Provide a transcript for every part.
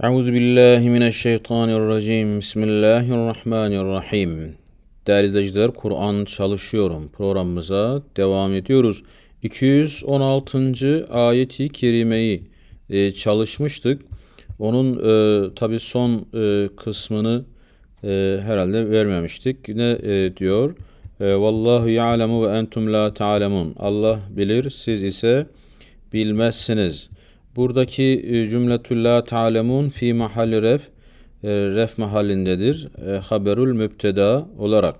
أعوذ بالله من الشيطان الرجيم Bismillahirrahmanirrahim Değerli izleyiciler Kur'an çalışıyorum programımıza devam ediyoruz. 216. ayeti kerimeyi e, çalışmıştık. Onun e, tabi son e, kısmını e, herhalde vermemiştik. Ne e, diyor? E, Vallahu ya'lemu ve entum la ta'lemun. Allah bilir siz ise bilmezsiniz.'' Buradaki e, cümletü la ta'lemun fi mahalli ref e, ref mahallindedir. E, haberul mübteda olarak.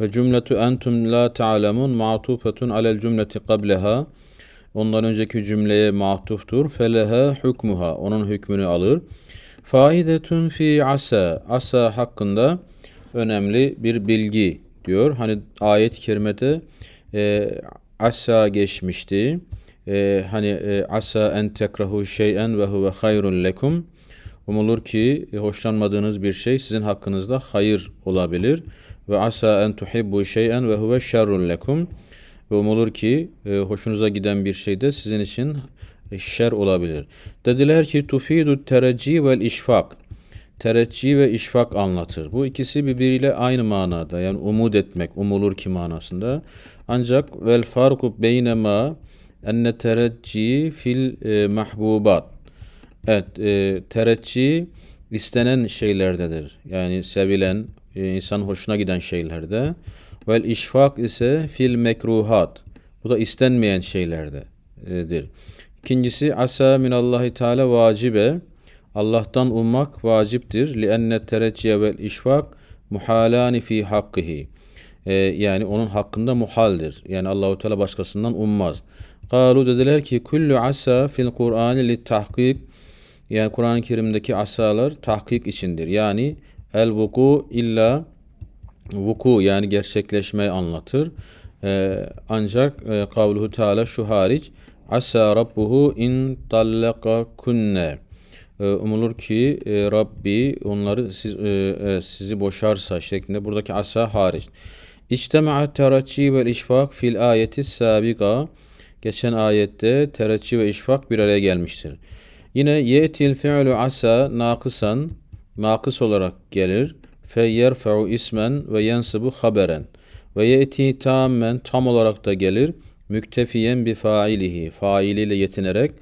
Ve cümletü entum la ta'lemun ma'tufetun alel cümleti qableha. Ondan önceki cümleye matuftur. Feleha hükmüha Onun hükmünü alır. Faidetun fi asa. Asa hakkında önemli bir bilgi diyor. Hani ayet-i kerimede e, asa geçmişti e, hani e, asa en tekrahu şeyen ve huve hayrun lekum. Umulur ki e, hoşlanmadığınız bir şey sizin hakkınızda hayır olabilir. Ve asa en tuhibbu şeyen ve huve şerrun lekum. Ve umulur ki e, hoşunuza giden bir şey de sizin için e, şer olabilir. Dediler ki tufidu terecci vel işfak. Terecci ve işfak anlatır. Bu ikisi birbiriyle aynı manada yani umut etmek, umulur ki manasında. Ancak vel farku beynema enne terecci fil e, mahbubat. Evet, e, terecci istenen şeylerdedir. Yani sevilen, e, insan hoşuna giden şeylerde. Vel işfak ise fil mekruhat. Bu da istenmeyen şeylerdedir. İkincisi asa minallahi teala vacibe. Allah'tan ummak vaciptir. Li enne terecciye vel işfak muhalani fi hakkihi. E, yani onun hakkında muhaldir. Yani Allahu Teala başkasından ummaz. Kalu dediler ki kullu asa fil Kur'an li tahkik yani Kur'an-ı Kerim'deki asalar tahkik içindir. Yani el vuku illa vuku yani gerçekleşmeyi anlatır. Ee, ancak e, kavluhu teala şu hariç asa rabbuhu in tallaka kunne ee, umulur ki e, Rabbi onları siz, e, e, sizi boşarsa şeklinde buradaki asa hariç. İçtema'a terakki ve işfak fil ayeti sabika geçen ayette tereccü ve işfak bir araya gelmiştir. Yine ye'til fi'lu asa nakısan nakıs olarak gelir. Fe yerfe'u ismen ve yensibu haberen. Ve ye'ti tammen tam olarak da gelir. Müktefiyen bi failihi failiyle yetinerek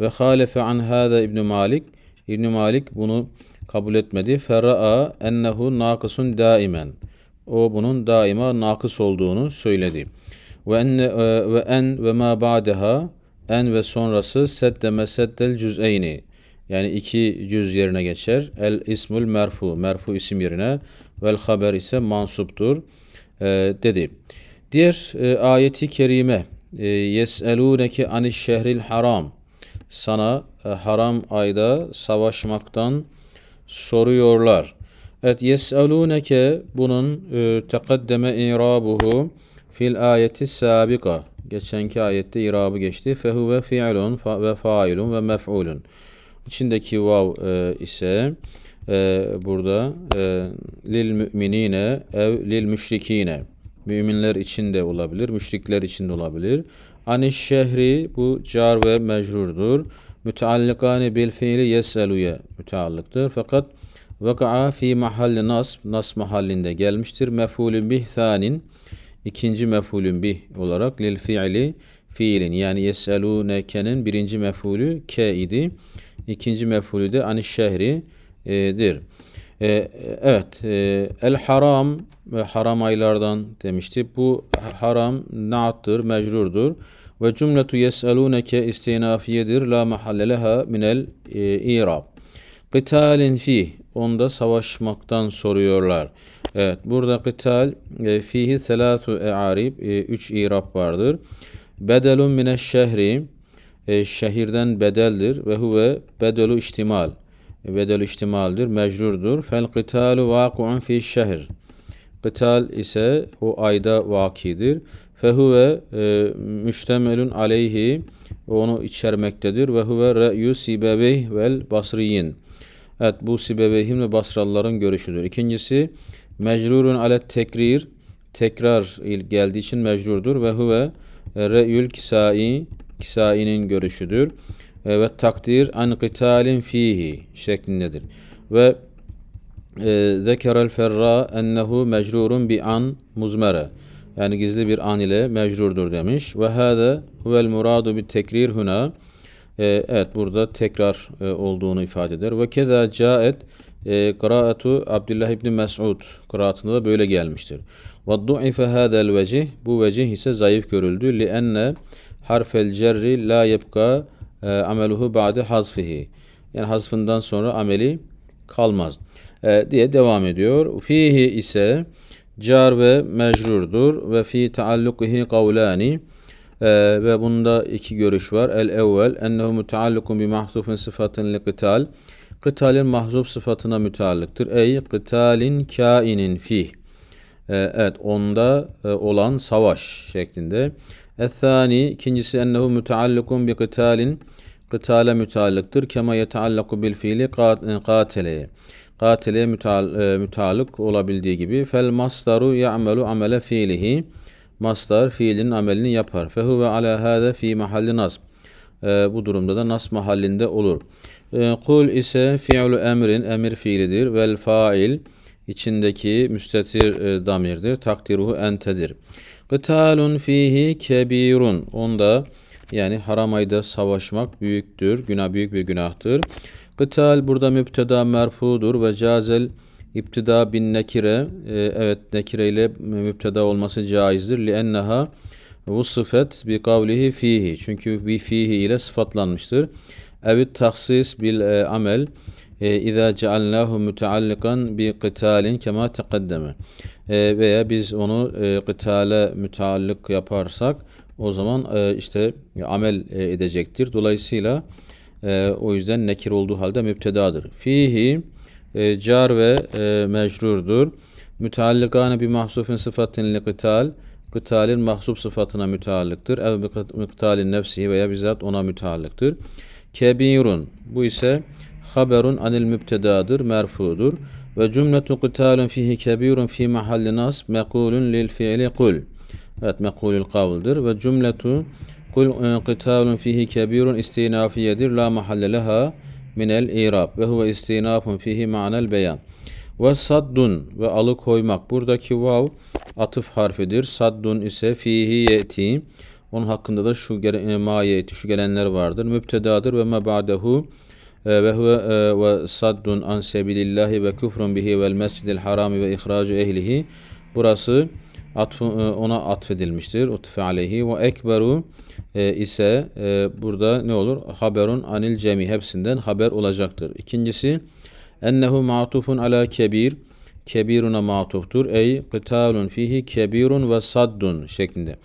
ve halefe an hâda İbn Malik İbn Malik bunu kabul etmedi. Ferra'a ennehu nakısun daimen. O bunun daima nakıs olduğunu söyledi. Ve en e, ve en ve ma ba'deha en ve sonrası sedde meseddel cüz'eyni yani iki cüz yerine geçer. El ismul merfu, merfu isim yerine vel haber ise mansuptur e, dedi. Diğer e, ayeti kerime e, yeselûneki aniş şehril haram sana e, haram ayda savaşmaktan soruyorlar. Evet yeselûneke bunun e, tekaddeme irabuhu Fil ayeti sabika. Geçenki ayette irabı geçti. Fehu ve fi'lun ve failun ve mef'ulun. İçindeki vav e, ise e, burada e, lil müminine ev lil müşrikine. Müminler için de olabilir, müşrikler için de olabilir. Ani şehri bu car ve mecrurdur. Müteallikani bil fiili yeseluye müteallıktır. Fakat vaka'a fi mahalli nasb, nasb mahallinde gelmiştir. Mef'ulü bihtanin ikinci mef'ulün bih olarak lil fiili fiilin yani yeseluneke'nin birinci mef'ulü ke idi. İkinci mef'ulü de ani şehridir. E, evet, e, el haram ve haram aylardan demişti. Bu haram naattır, mecrurdur. Ve cümletu yeseluneke istinafiyedir. La mahalleleha minel e, irab. Qitalin fi. Onda savaşmaktan soruyorlar. Evet burada kıtal e, fihi selatu e'arib 3 e, irab vardır. Bedelun mineş şehri e, şehirden bedeldir ve huve bedelu ihtimal. E, bedelu ihtimaldir, mecrurdur. Fel kıtalu vaku'un fi şehir. Kıtal ise o ayda vakidir. Fehuve e, müştemelun aleyhi onu içermektedir. Ve huve re'yu sibebeyh vel basriyin. Evet bu Sibebeyhim ve Basralıların görüşüdür. İkincisi Mecrurun ale tekrir tekrar geldiği için mecrurdur ve huve e, re'ül kisai kisainin görüşüdür. E, ve takdir an qitalin fihi şeklindedir. Ve e, zekerel ferra ennehu mecrurun bi an muzmere. Yani gizli bir an ile mecrurdur demiş. Ve hâde huvel muradu bi tekrir huna. Evet burada tekrar olduğunu ifade eder. Ve keza caet e, kıraatu Abdullah İbni Mes'ud kıraatında da böyle gelmiştir. Ve du'ife hâzel bu vecih ise zayıf görüldü. Li enne harfel cerri la yebka e, ameluhu ba'de hazfihi. Yani hazfından sonra ameli kalmaz e, diye devam ediyor. Fihi ise car ve mecrurdur ve fi taallukihi kavlani ee, ve bunda iki görüş var. El evvel ennehu mutaallukun bi mahzufin sıfatın li qital. Kıtalin mahzup sıfatına müteallıktır. Ey kıtalin kainin fi. E, ee, evet onda e, olan savaş şeklinde. Ethani ikincisi ennehu müteallikun bi kıtalin kıtale müteallıktır. Kema yeteallaku bil fiili katileye. E, katileye e, müteallık olabildiği gibi. Fel masdaru ya'melu amele fiilihi. Masdar fiilin amelini yapar. Fehu ve ala hâze fi mahalli nasb e, bu durumda da nas mahallinde olur. E, kul ise fi'lu emrin emir fiilidir. Vel fail içindeki müstetir e, damirdir. Takdiruhu entedir. Gıtalun fihi kebirun. Onda yani haram ayda savaşmak büyüktür. Günah büyük bir günahtır. Gıtal burada müpteda merfudur ve cazel İptida bin nekire, e, evet nekire ile müpteda olması caizdir. Li enneha bu bi kavlihi fihi. Çünkü bi fihi ile sıfatlanmıştır. Evet taksis bil e, amel. E, İza ceallahu müteallikan bi kıtalin kema tekaddeme. E, veya biz onu e, kıtale müteallik yaparsak o zaman e, işte amel e, edecektir. Dolayısıyla o yüzden nekir olduğu halde müptedadır. Fihi car ve mecrurdur. Müteallikane bi mahsufin sıfatin li gıtalin mahsup sıfatına müteallıktır. Ev miktalin nefsihi veya bizzat ona müteallıktır. Kebirun bu ise haberun anil mübtedadır, merfudur. Ve cümletu gıtalun fihi kebirun fi mahalli nasb mekulun lil fiili kul. Evet mekulül kavldır. Ve cümletu kul gıtalun e, fihi kebirun istinafiyedir. La mahalle leha minel irab. Ve huve istinafun fihi ma'nel beyan. Ve saddun ve alıkoymak. Buradaki vav wow, atıf harfidir. Saddun ise fihi yeti. Onun hakkında da şu e, ma şu gelenler vardır. Mübtedadır ve mebadehu e, ve huve e, ve saddun an sebilillahi ve küfrun bihi vel mescidil harami ve ihracu ehlihi. Burası atf, ona atfedilmiştir. Utfe aleyhi ve ekberu ise burada ne olur? Haberun anil cemi hepsinden haber olacaktır. İkincisi ennehu ma'tufun ala kebir kebiruna matuftur. Ey kıtalun fihi kebirun ve saddun şeklinde.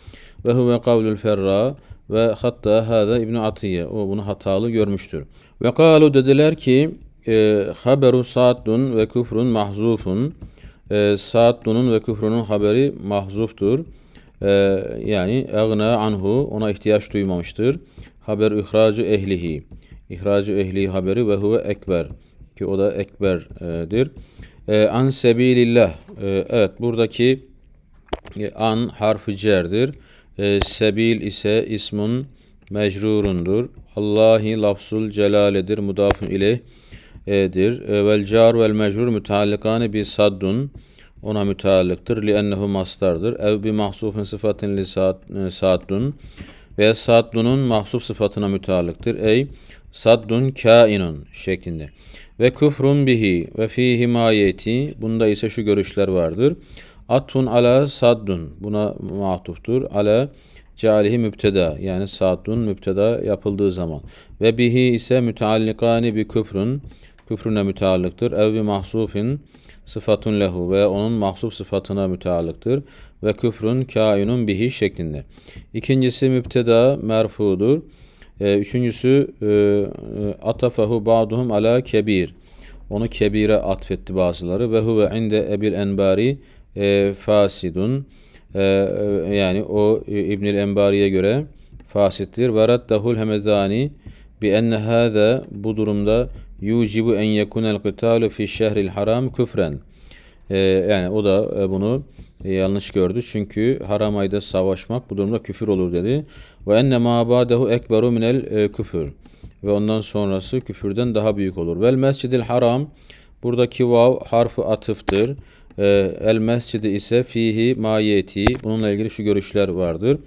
Ve huve kavlul ferra ve hatta hada İbn Atiye. O bunu hatalı görmüştür. Ve kalu dediler ki e, haberu saddun ve küfrun mahzufun. E, saddunun ve küfrunun haberi mahzuftur. E, yani agna anhu ona ihtiyaç duymamıştır. Haber ihracı ehlihi. İhracı ehli haberi ve huve ekber ki o da ekberdir. E, e, an sebilillah. E, evet buradaki e, an harfi cerdir. E, sebil ise ismun mecrurundur. Allahi lafzul celaledir. Mudafun iledir. E, vel car vel mecrur müteallikane bi saddun ona Li Liennehu mastardır. Ev bi mahsufin sıfatin li e, saddun veya saddunun mahsup sıfatına müteallıktır. Ey saddun kainun şeklinde. Ve küfrun bihi ve fihi mayeti bunda ise şu görüşler vardır. Atun ala saddun buna matuftur. Ala calihi mübteda yani saddun mübteda yapıldığı zaman. Ve bihi ise müteallikani bi küfrün küfrüne müteallıktır. Ev bi mahsufin sıfatun lehu ve onun mahsup sıfatına müteallıktır ve küfrün kainun bihi şeklinde. İkincisi mübteda merfudur ee, e, üçüncüsü e, atafahu ba'duhum ala kebir. Onu kebire atfetti bazıları ve huve inde ebil enbari e, fasidun. E, e yani o e, İbnül Enbari'ye göre fasittir. Ve raddahul hemedani bi enne hâze bu durumda yucibu en yekunel qitalu fi şehril haram küfren. E, yani o da e, bunu ee, yanlış gördü. Çünkü haram ayda savaşmak bu durumda küfür olur dedi. Ve enne ma ba'dehu ekberu minel e, küfür. Ve ondan sonrası küfürden daha büyük olur. Vel mescidil haram. Buradaki vav harfi atıftır. Ee, el mescidi ise fihi mayeti. Bununla ilgili şu görüşler vardır.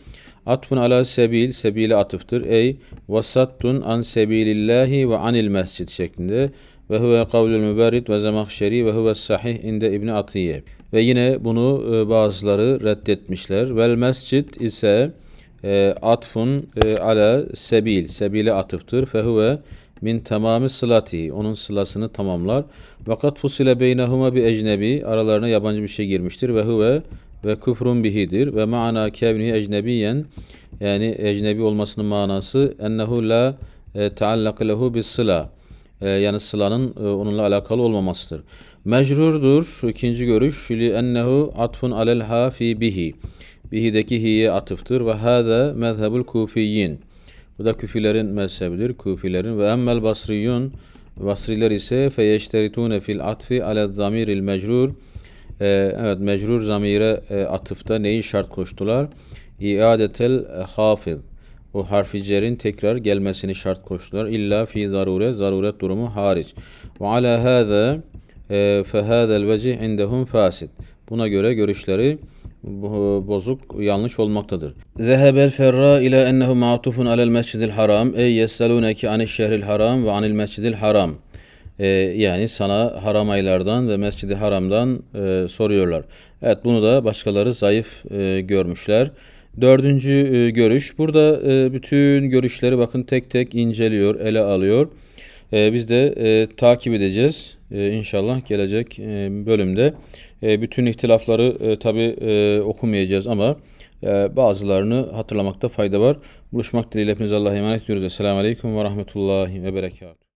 Atfun ala sebil, sebile atıftır. Ey vasattun an sebilillahi ve anil mescid şeklinde ve huve kavlül mübarid ve zemahşeri ve huve sahih inde İbni Atiye. Ve yine bunu e, bazıları reddetmişler. Vel mescit ise e, atfun e, ala sebil, sebile atıftır. Fehuve min tamamı sılati, onun sılasını tamamlar. Vakat fusile beynehuma bi ecnebi, aralarına yabancı bir şey girmiştir. Ve huve ve küfrun bihidir. Ve ma'ana kevni ecnebiyen, yani ecnebi olmasının manası ennehu la e, taallak lehu bis sıla ee, yani sılanın e, onunla alakalı olmamasıdır. Mecrurdur ikinci görüş li ennehu atfun alel ha fi bihi. Bihi'deki hiye atıftır ve hada mezhebul kufiyin. Bu da küfilerin mezhebidir. küfilerin ve emmel basriyun Basriler ise feyeşteritune fil atfi alel zamiril mecrur. Ee, evet mecrur zamire e, atıfta neyi şart koştular? İadetel hafiz. O harfi cerin tekrar gelmesini şart koştular. İlla fi zarure, zaruret durumu hariç. Ve ala hâze e, fehâzel vecih indehum fasit. Buna göre görüşleri bozuk yanlış olmaktadır. Zehebel ferra ile ennehu ma'tufun alel mescidil haram ey yesseluneki anil şehril haram ve anil mescidil haram. Ee, yani sana haram aylardan ve mescidi haramdan e, soruyorlar. Evet bunu da başkaları zayıf e, görmüşler. Dördüncü e, görüş. Burada e, bütün görüşleri bakın tek tek inceliyor, ele alıyor. E, biz de takip edeceğiz. E, inşallah gelecek bölümde. bütün ihtilafları e, tabi okumayacağız ama bazılarını hatırlamakta fayda var. Buluşmak dileğiyle hepinize Allah'a emanet ediyoruz. Esselamu Aleyküm ve Rahmetullahi ve Berekatuhu.